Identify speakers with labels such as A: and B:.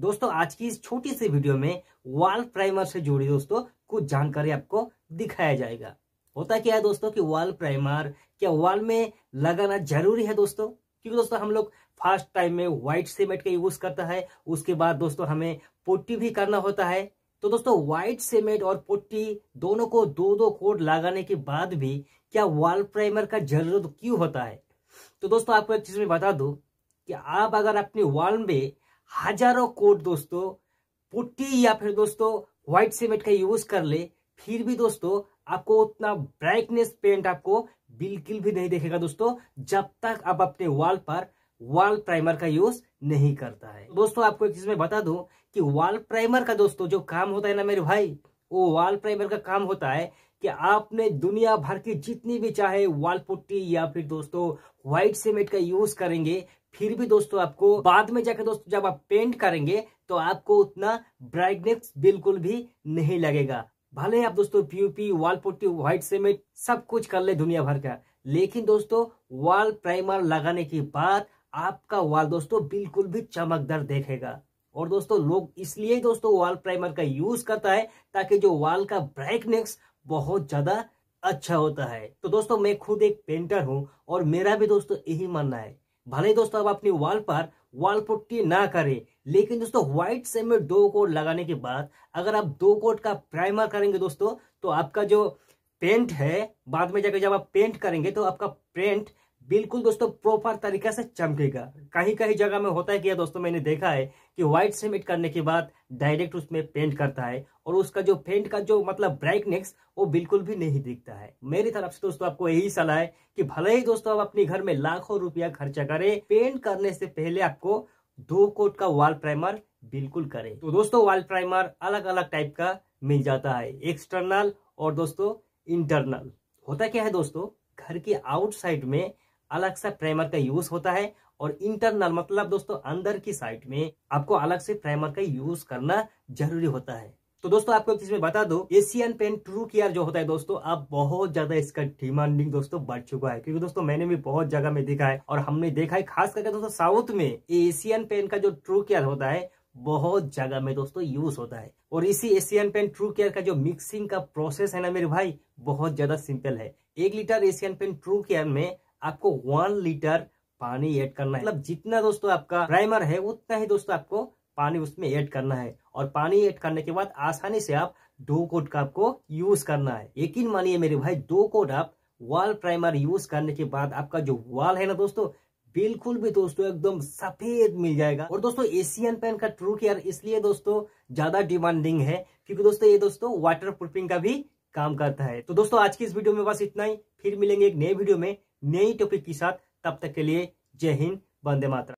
A: दोस्तों आज की इस छोटी सी वीडियो में वाल प्राइमर से जुड़ी दोस्तों कुछ जानकारी आपको दिखाया जाएगा होता क्या है दोस्तों कि वाल प्राइमर क्या वाल में लगाना जरूरी है दोस्तों क्योंकि दोस्तों हम लोग फर्स्ट टाइम में व्हाइट सीमेंट का यूज करता है उसके बाद दोस्तों हमें पुट्टी भी करना होता है तो दोस्तों व्हाइट सीमेंट और पुट्टी दोनों को दो दो कोड लगाने के बाद भी क्या वॉल प्राइमर का जरूरत क्यों होता है तो दोस्तों आपको एक चीज में बता दू कि आप अगर अपने वॉल में हजारों कोट दोस्तों पुट्टी या फिर दोस्तों व्हाइट सीमेंट का यूज कर ले फिर भी दोस्तों आपको उतना ब्राइटनेस पेंट आपको बिल्कुल भी नहीं देखेगा दोस्तों जब तक आप अपने वॉल पर वॉल प्राइमर का यूज नहीं करता है दोस्तों आपको एक चीज में बता दूं कि वॉल प्राइमर का दोस्तों जो काम होता है ना मेरे भाई वो वॉल प्राइमर का काम होता है कि आपने दुनिया भर की जितनी भी चाहे वॉल पुट्टी या फिर दोस्तों व्हाइट सीमेंट का यूज करेंगे फिर भी दोस्तों आपको बाद में जाकर दोस्तों जब आप पेंट करेंगे तो आपको उतना ब्राइटनेस बिल्कुल भी नहीं लगेगा भले आप दोस्तों PUP wall putty white cement सब कुछ कर ले दुनिया भर का लेकिन दोस्तों वॉल प्राइमर लगाने के बाद आपका वॉल दोस्तों बिल्कुल भी चमकदार देखेगा और दोस्तों लोग इसलिए दोस्तों वॉल प्राइमर का यूज करता है ताकि जो वॉल का ब्राइटनेस बहुत ज्यादा अच्छा होता है तो दोस्तों मैं खुद एक पेंटर हूँ और मेरा भी दोस्तों यही मानना है भले दोस्तों आप अपनी वॉल पर वॉल पुट्टी ना करें लेकिन दोस्तों व्हाइट सीमेंट दो कोट लगाने के बाद अगर आप दो कोट का प्राइमर करेंगे दोस्तों तो आपका जो पेंट है बाद में जाकर जब आप पेंट करेंगे तो आपका पेंट बिल्कुल दोस्तों प्रॉपर तरीके से चमकेगा कहीं कहीं जगह में होता है क्या दोस्तों मैंने देखा है कि व्हाइट सीमेंट करने के बाद डायरेक्ट उसमें पेंट करता है और उसका जो पेंट का जो मतलब ब्राइटनेस वो बिल्कुल भी नहीं दिखता है मेरी तरफ से दोस्तों आपको यही सलाह है कि भले ही दोस्तों आप अपने घर में लाखों रुपया खर्चा करें पेंट करने से पहले आपको दो कोट का वॉल प्राइमर बिल्कुल करें तो दोस्तों वॉल प्राइमर अलग अलग टाइप का मिल जाता है एक्सटर्नल और दोस्तों इंटरनल होता क्या है दोस्तों घर के आउटसाइड में अलग सा प्राइमर का यूज होता है और इंटरनल मतलब दोस्तों अंदर की साइड में आपको अलग से प्राइमर का यूज करना जरूरी होता है तो दोस्तों आपको एक चीज में बता दो एशियन पेन ट्रू केयर जो होता है दोस्तों अब बहुत ज्यादा इसका डिमांडिंग दोस्तों बढ़ चुका है क्योंकि दोस्तों मैंने भी बहुत जगह में देखा है और हमने देखा है खास करके दोस्तों साउथ में एशियन पेन का जो ट्रू केयर होता है बहुत जगह में दोस्तों यूज होता है और इसी एशियन पेन ट्रू केयर का जो मिक्सिंग का प्रोसेस है ना मेरे भाई बहुत ज्यादा सिंपल है एक litre Asian paint true care में आपको वन लीटर पानी ऐड करना है मतलब जितना दोस्तों आपका प्राइमर है उतना ही दोस्तों आपको पानी उसमें ऐड करना है और पानी ऐड करने के बाद आसानी से आप दो कोट का आपको यूज करना है यकीन मानिए मेरे भाई दो कोट आप वॉल प्राइमर यूज करने के बाद आपका जो वॉल है ना दोस्तों बिल्कुल भी दोस्तों एकदम सफेद मिल जाएगा और दोस्तों एशियन पेन का ट्रू केयर इसलिए दोस्तों ज्यादा डिमांडिंग है क्योंकि दोस्तों ये दोस्तों वाटर प्रूफिंग का भी काम करता है तो दोस्तों आज की इस वीडियो में बस इतना ही फिर मिलेंगे एक नए वीडियो में नई टॉपिक के साथ तब तक के लिए जय हिंद वंदे मातरम